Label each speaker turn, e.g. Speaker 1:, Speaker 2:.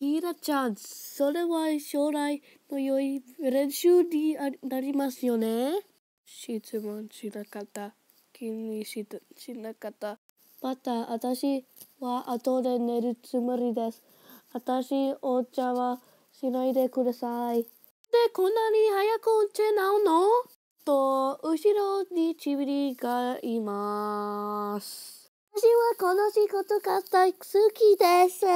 Speaker 1: ひらちゃん、それは将来の良い練習になりますよね質問しなかった。気にししなかった。
Speaker 2: また、私は後で寝るつもりです。私、お茶はしないでください。で、こんなに早くお茶なうのと、後ろにちびりがいます。私はこの仕事が大好きです。